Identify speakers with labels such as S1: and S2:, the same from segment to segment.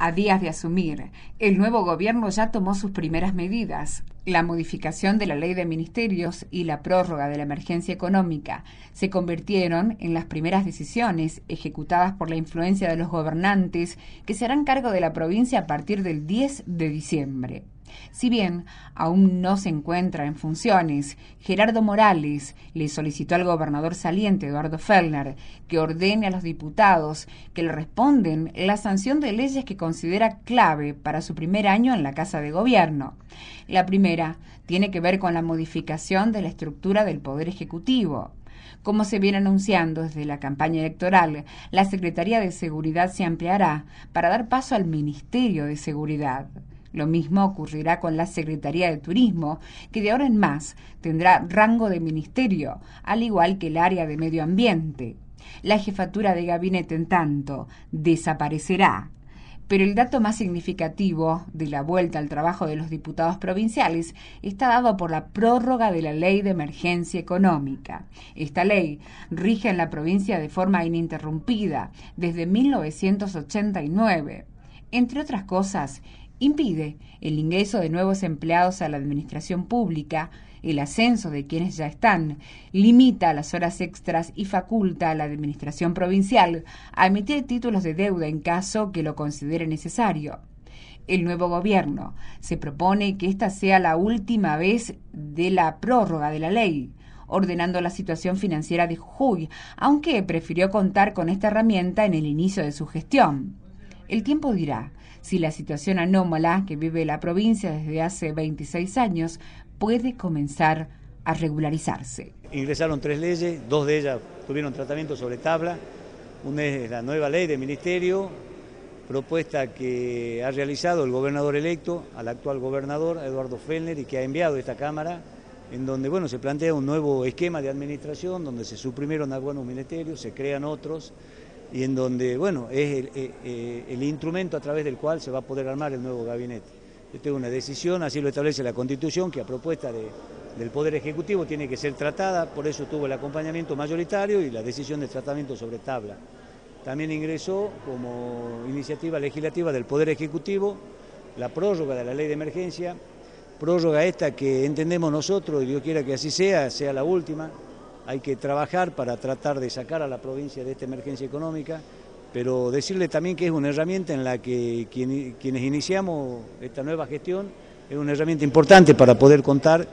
S1: A días de asumir, el nuevo gobierno ya tomó sus primeras medidas. La modificación de la ley de ministerios y la prórroga de la emergencia económica se convirtieron en las primeras decisiones ejecutadas por la influencia de los gobernantes que se harán cargo de la provincia a partir del 10 de diciembre. Si bien aún no se encuentra en funciones, Gerardo Morales le solicitó al gobernador saliente Eduardo Fellner que ordene a los diputados que le responden la sanción de leyes que considera clave para su primer año en la Casa de Gobierno. La primera tiene que ver con la modificación de la estructura del Poder Ejecutivo. Como se viene anunciando desde la campaña electoral, la Secretaría de Seguridad se ampliará para dar paso al Ministerio de Seguridad. Lo mismo ocurrirá con la Secretaría de Turismo, que de ahora en más tendrá rango de ministerio, al igual que el área de medio ambiente. La jefatura de gabinete, en tanto, desaparecerá. Pero el dato más significativo de la vuelta al trabajo de los diputados provinciales está dado por la prórroga de la Ley de Emergencia Económica. Esta ley rige en la provincia de forma ininterrumpida desde 1989. Entre otras cosas, impide el ingreso de nuevos empleados a la administración pública, el ascenso de quienes ya están, limita las horas extras y faculta a la administración provincial a emitir títulos de deuda en caso que lo considere necesario. El nuevo gobierno se propone que esta sea la última vez de la prórroga de la ley ordenando la situación financiera de Jujuy, aunque prefirió contar con esta herramienta en el inicio de su gestión. El tiempo dirá si la situación anómala que vive la provincia desde hace 26 años puede comenzar a regularizarse.
S2: Ingresaron tres leyes, dos de ellas tuvieron tratamiento sobre tabla. Una es la nueva ley de ministerio, propuesta que ha realizado el gobernador electo, al actual gobernador Eduardo Fellner, y que ha enviado esta Cámara, en donde bueno, se plantea un nuevo esquema de administración, donde se suprimieron algunos ministerios, se crean otros y en donde, bueno, es eh, eh, el, instrumento a través del cual se va a poder armar el nuevo gabinete. Esto es una decisión, así lo establece la Constitución, que a propuesta del Poder Ejecutivo tiene que ser tratada, por eso tuvo el acompañamiento mayoritario y la decisión de tratamiento sobre tabla. También ingresó como iniciativa legislativa del Poder Ejecutivo la prórroga de la ley de emergencia, prórroga esta que entendemos nosotros, y Dios quiera que así sea, sea la última, hay que trabajar para tratar de sacar a la provincia de esta emergencia económica, pero decirle también que es una herramienta en la que quienes iniciamos esta nueva gestión es una herramienta importante para poder contar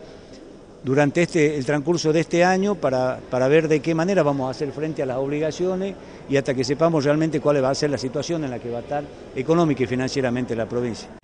S2: durante este, el transcurso de este año para, para ver de qué manera vamos a hacer frente a las obligaciones y hasta que sepamos realmente cuál va a ser la situación en la que va a estar económica y financieramente la provincia.